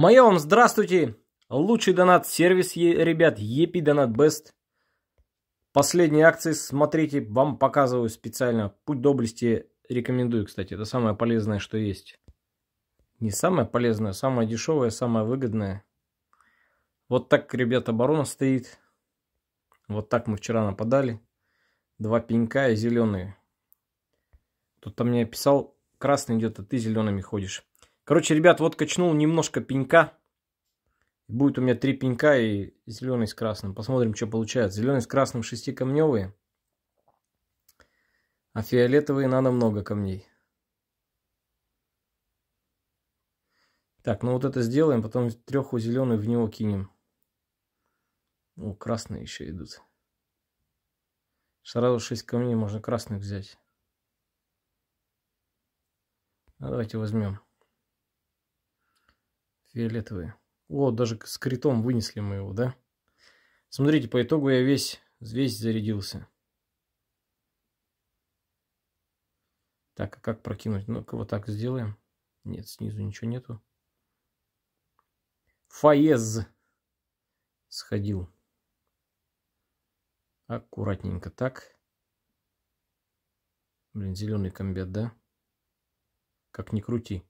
Мое вам здравствуйте. Лучший донат-сервис, ребят, Епи Донат Бест. Последние акции смотрите, вам показываю специально. Путь доблести рекомендую, кстати. Это самое полезное, что есть. Не самое полезное, самое дешевое, самое выгодное. Вот так, ребят, оборона стоит. Вот так мы вчера нападали. Два пенька и зеленые. Тут-то мне писал, красный идет, а ты зелеными ходишь. Короче, ребят, вот качнул немножко пенька. Будет у меня три пенька и зеленый с красным. Посмотрим, что получается. Зеленый с красным шестикамневые. А фиолетовые надо много камней. Так, ну вот это сделаем, потом треху зеленую в него кинем. О, красные еще идут. Сразу шесть камней можно красных взять. А давайте возьмем. Фиолетовые. О, даже с критом вынесли мы его, да? Смотрите, по итогу я весь, весь зарядился. Так, а как прокинуть? Ну-ка, вот так сделаем. Нет, снизу ничего нету. Фаез сходил. Аккуратненько так. Блин, зеленый комбет, да? Как ни крути.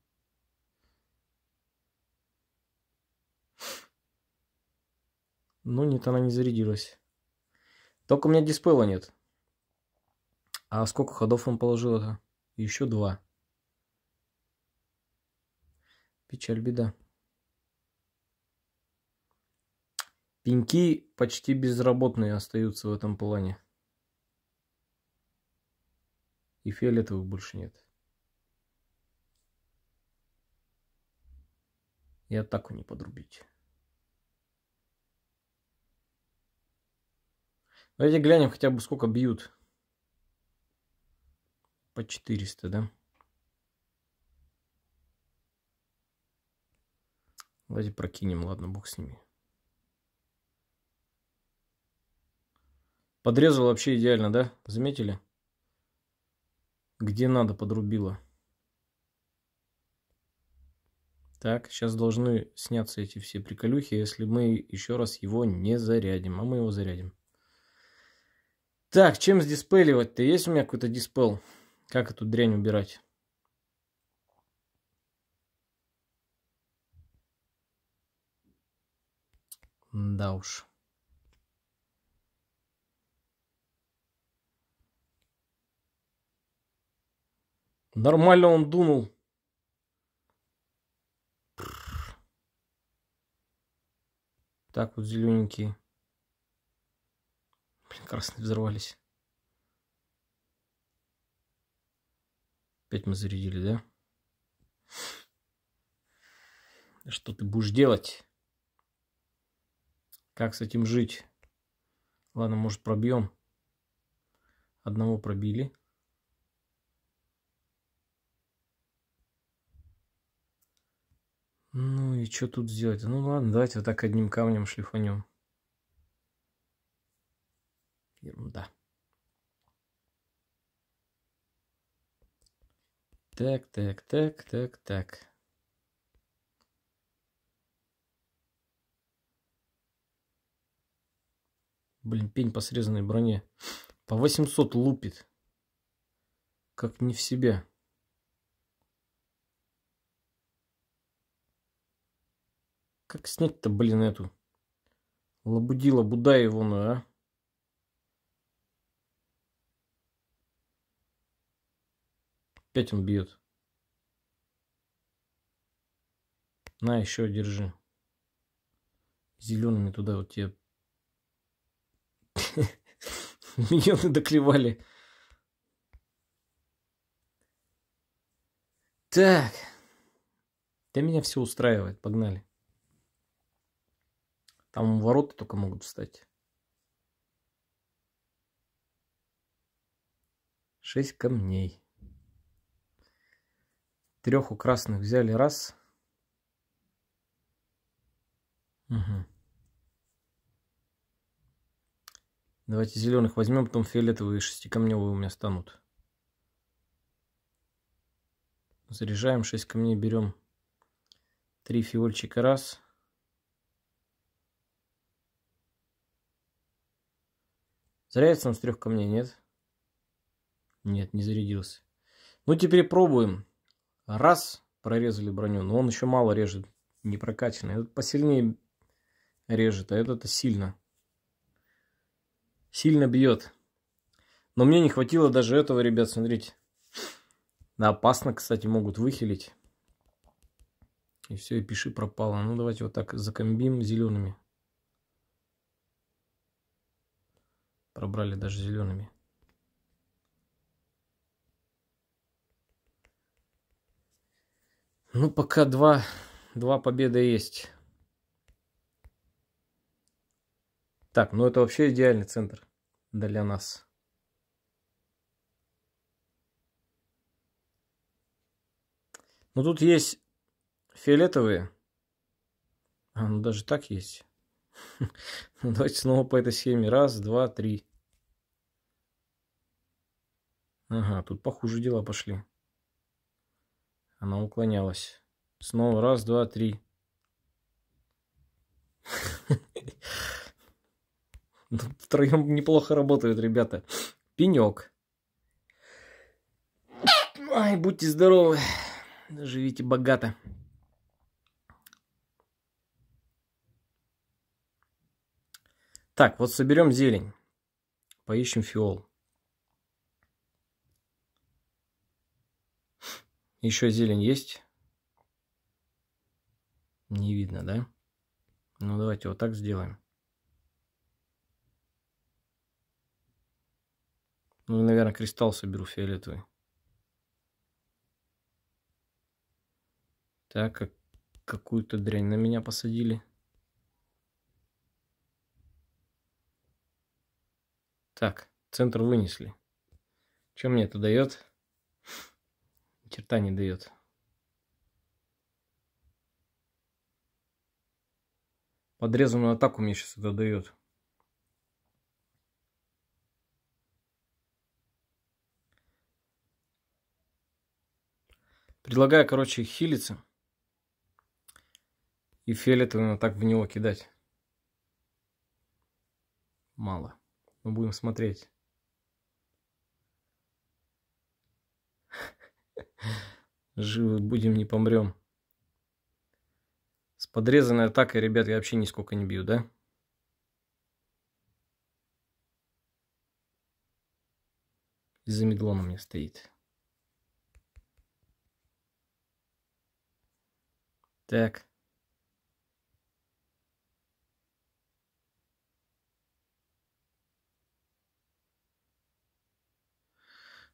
Ну нет, она не зарядилась. Только у меня дисплея нет. А сколько ходов он положил это? Еще два. Печаль, беда. Пеньки почти безработные остаются в этом плане. И фиолетовых больше нет. Я И атаку не подрубить. Давайте ну, глянем хотя бы сколько бьют. По 400, да? Давайте прокинем, ладно, бог с ними. Подрезал вообще идеально, да? Заметили? Где надо подрубило. Так, сейчас должны сняться эти все приколюхи, если мы еще раз его не зарядим. А мы его зарядим. Так, чем сдиспеливать-то? Есть у меня какой-то диспел? Как эту дрянь убирать? Да уж. Нормально он дунул. Так вот зелененькие красные взорвались. Опять мы зарядили, да? Что ты будешь делать? Как с этим жить? Ладно, может пробьем. Одного пробили. Ну и что тут сделать? Ну ладно, давайте вот так одним камнем шлифанем. Ерунда. Так, так, так, так, так. Блин, пень по срезанной броне. По 800 лупит. Как не в себя. Как снять-то, блин, эту лабудила его, ну, а? Опять он бьет. На, еще держи. Зелеными туда вот тебе. Миньоны доклевали. Так. Да меня все устраивает. Погнали. Там ворота только могут встать. Шесть камней. Трех у красных взяли раз. Угу. Давайте зеленых возьмем, потом фиолетовые шестикамневые у меня станут. Заряжаем 6 камней, берем Три фиольчика раз. Зарядится он с трех камней, нет? Нет, не зарядился. Ну, теперь пробуем. Раз, прорезали броню, но он еще мало режет, не прокачанный. Этот посильнее режет, а этот сильно. Сильно бьет. Но мне не хватило даже этого, ребят, смотрите. Да, опасно, кстати, могут выхилить. И все, и пиши пропало. Ну, давайте вот так закомбим зелеными. Пробрали даже зелеными. Ну, пока два, два победа есть. Так, ну это вообще идеальный центр для нас. Ну тут есть фиолетовые. А, ну даже так есть. Ну, давайте снова по этой схеме. Раз, два, три. Ага, тут похуже дела пошли. Она уклонялась. Снова раз, два, три. Ну, Втроем неплохо работают, ребята. Пенек. Ай, будьте здоровы. Живите богато. Так, вот соберем зелень. Поищем фиол. Еще зелень есть? Не видно, да? Ну, давайте вот так сделаем. Ну, и, наверное, кристалл соберу фиолетовый. Так, как какую-то дрянь на меня посадили. Так, центр вынесли. Что мне это дает? черта не дает. Подрезанную атаку мне сейчас это дает. Предлагаю, короче, хилиться. И фиолетовым так в него кидать. Мало. Но ну, будем смотреть. Живы будем, не помрем. С подрезанной атакой, ребят, я вообще нисколько не бью, да? Из-за медло мне стоит. Так.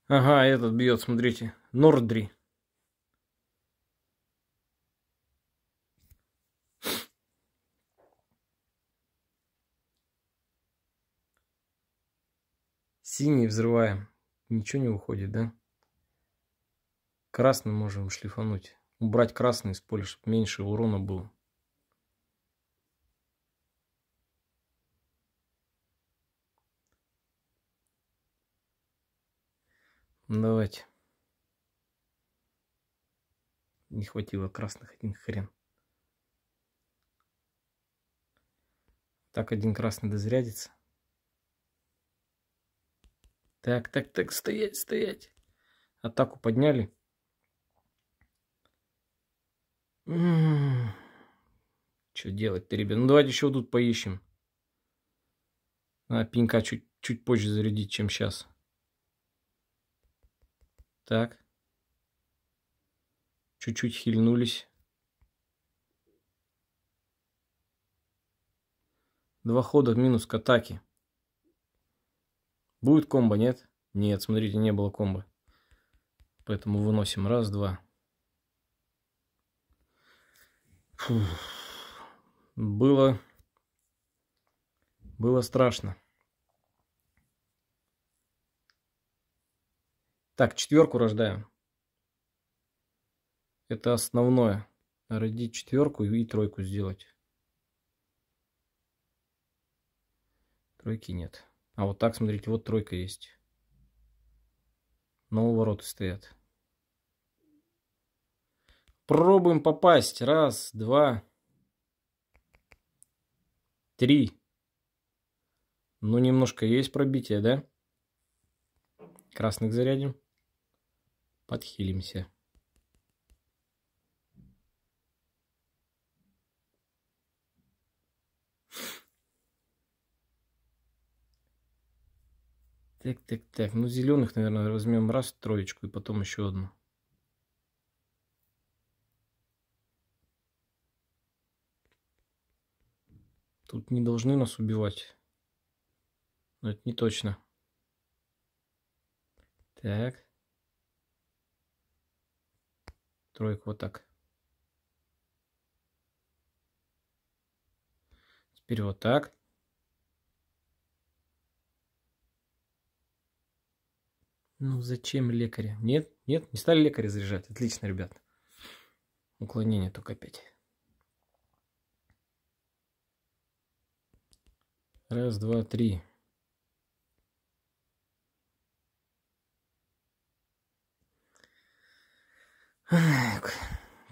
Ага, этот бьет, смотрите. Нордри. Синий взрываем. Ничего не уходит, да? Красный можем шлифануть. Убрать красный из поля, чтобы меньше урона было. Давайте. Не хватило красных один хрен. Так, один красный дозрядится. Так, так, так, стоять, стоять. Атаку подняли. М-м-м. Что делать-то, ребят? Ну, давайте еще тут поищем. А, пенька чуть, чуть позже зарядить, чем сейчас. Так чуть-чуть хильнулись. Два хода минус к атаке. Будет комбо, нет? Нет, смотрите, не было комбо. Поэтому выносим. Раз, два. Фух. Было... Было страшно. Так, четверку рождаем. Это основное. Родить четверку и тройку сделать. Тройки нет. А вот так, смотрите, вот тройка есть. Но ворота стоят. Пробуем попасть. Раз, два, три. Ну, немножко есть пробитие, да? Красных зарядим. Подхилимся. Так, так, так. Ну, зеленых, наверное, возьмем раз троечку и потом еще одну. Тут не должны нас убивать. Но это не точно. Так. Тройку вот так. Теперь вот так. Ну зачем лекаря? Нет, нет, не стали лекаря заряжать. Отлично, ребят. Уклонение только опять. Раз, два, три.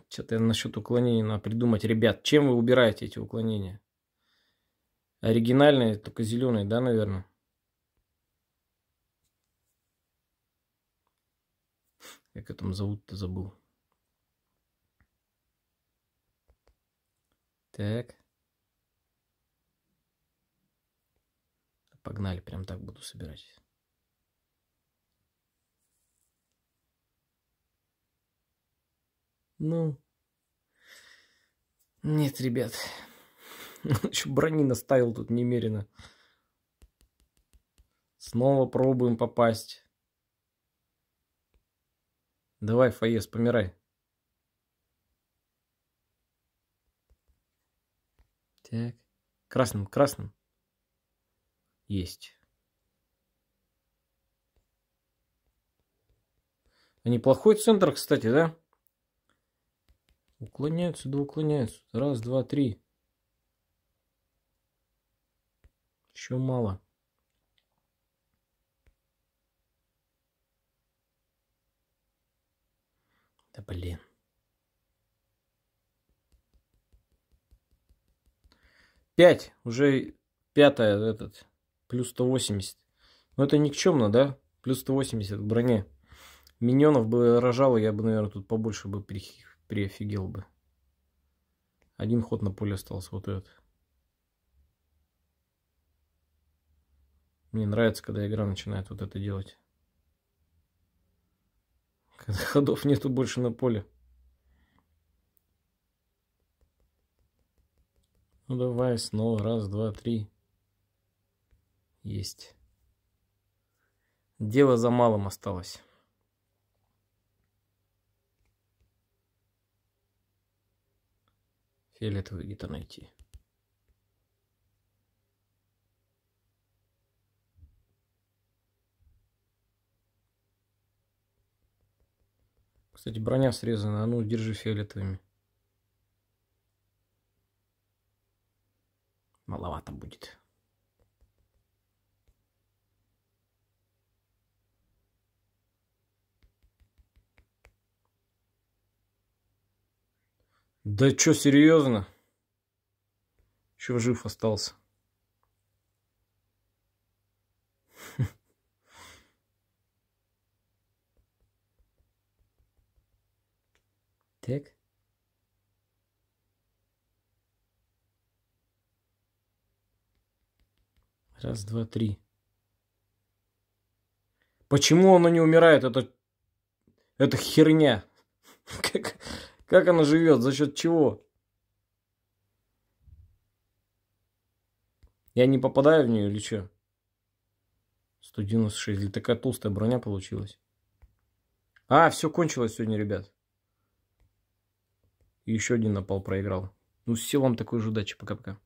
Что-то я насчет уклонений надо придумать. Ребят, чем вы убираете эти уклонения? Оригинальные, только зеленые, да, наверное? Как ее там зовут-то забыл. Так. Погнали, прям так буду собирать. Ну, нет, ребят. Еще брони наставил тут немерено. Снова пробуем попасть. Давай, Фаес, помирай. Так. Красным, красным. Есть. А неплохой центр, кстати, да? Уклоняются, да уклоняются. Раз, два, три. Еще мало. Да блин. Пять. Уже пятая этот. Плюс 180. Но ну, это никчемно, да? Плюс 180 в броне. Миньонов бы рожало, я бы, наверное, тут побольше бы при... приофигел бы. Один ход на поле остался, вот этот. Мне нравится, когда игра начинает вот это делать. Когда ходов нету больше на поле. Ну давай снова. Раз, два, три. Есть. Дело за малым осталось. Фиолетовый где-то найти. Кстати, броня срезана, а ну держи фиолетовыми. Маловато будет. Да чё, серьезно? Еще жив остался. Tick. Раз, два, три. Почему она не умирает? Это, это херня. Как, как она живет? За счет чего? Я не попадаю в нее или что? 196. Или такая толстая броня получилась? А, все кончилось сегодня, ребят. И еще один напал проиграл. Ну, всего вам такой же удачи. Пока-пока.